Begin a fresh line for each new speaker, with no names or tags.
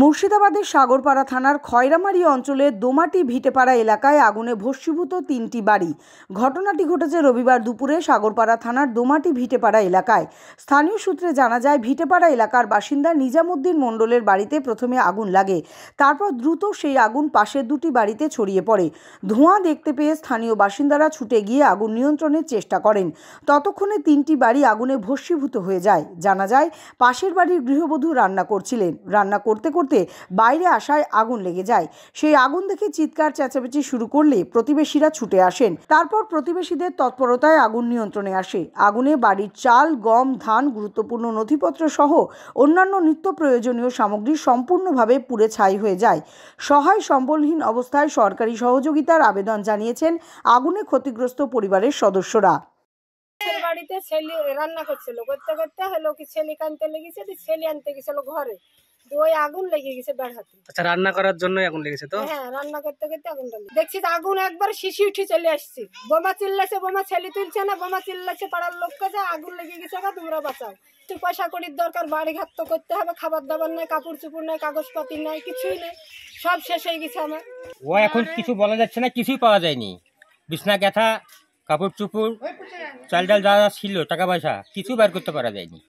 মুর্শিদাবাদের সাগরপাড়া থানার খয়রামারি অঞ্চলে দোমাটি ভিটেপাড়া এলাকায় আগুনে ভস্মীভূত তিনটি বাড়ি ঘটনাটি ঘটেছে রবিবার দুপুরে সাগরপাড়া থানার দোমাটি ভিটেপাড়া এলাকায় স্থানীয় সূত্রে জানা যায় ভিটেপাড়া এলাকার বাসিন্দা নিজামুদ্দিন মণ্ডলের বাড়িতে প্রথমে আগুন লাগে তারপর দ্রুত সেই আগুন পাশের দুটি বাড়িতে ছড়িয়ে পড়ে ধোঁয়া দেখতে পেয়ে স্থানীয় বাসিন্দারা ছুটে গিয়ে আগুন নিয়ন্ত্রণের চেষ্টা করেন ততক্ষণে তিনটি বাড়ি আগুনে ভস্মীভূত হয়ে যায় জানা যায় পাশের বাড়ির গৃহবধূ রান্না করছিলেন রান্না করতে করতে করতে বাইরে আসায় আগুন লেগে যায় সেই আগুন দেখে চিৎকার চেঁচামেচি শুরু করলে প্রতিবেশীরা ছুটে আসেন তারপর প্রতিবেশীদের তৎপরতায় আগুন নিয়ন্ত্রণে আসে আগুনে বাড়ির চাল গম ধান গুরুত্বপূর্ণ নথিপত্র সহ অন্যান্য নিত্য প্রয়োজনীয় সামগ্রী সম্পূর্ণভাবে পুড়ে ছাই হয়ে যায় সহায় সম্বলহীন অবস্থায় সরকারি সহযোগিতার আবেদন জানিয়েছেন আগুনে ক্ষতিগ্রস্ত পরিবারের সদস্যরা
বাড়িতে ছেলে রান্না করছিল করতে করতে হলো কি ছেলে কানতে লেগেছে ছেলে আনতে গেছিল ঘরে ওই আগুন লেগে গেছে বেড়াতে
আচ্ছা রান্না করার জন্য আগুন লেগেছে তো
হ্যাঁ রান্না করতে করতে আগুন লেগে দেখছি আগুন একবার শিশি উঠে চলে আসছে বোমা চিল্লাছে বোমা ছেলে তুলছে না বোমা চিল্লাছে পাড়ার লোককে যে আগুন লেগে গেছে গা তোমরা বাঁচাও একটু পয়সা করির দরকার বাড়ি ঘাত তো করতে হবে খাবার দাবার নাই কাপড় চুপড় নাই কাগজপাতি নাই কিছুই নেই সব শেষ হয়ে গেছে আমার ও এখন কিছু
বলা যাচ্ছে না কিছুই পাওয়া যায়নি বিছনা গ্যাথা কাপড় চুপড় চাল ডাল যা ছিল টাকা পয়সা কিছু বের করতে পারা যায়নি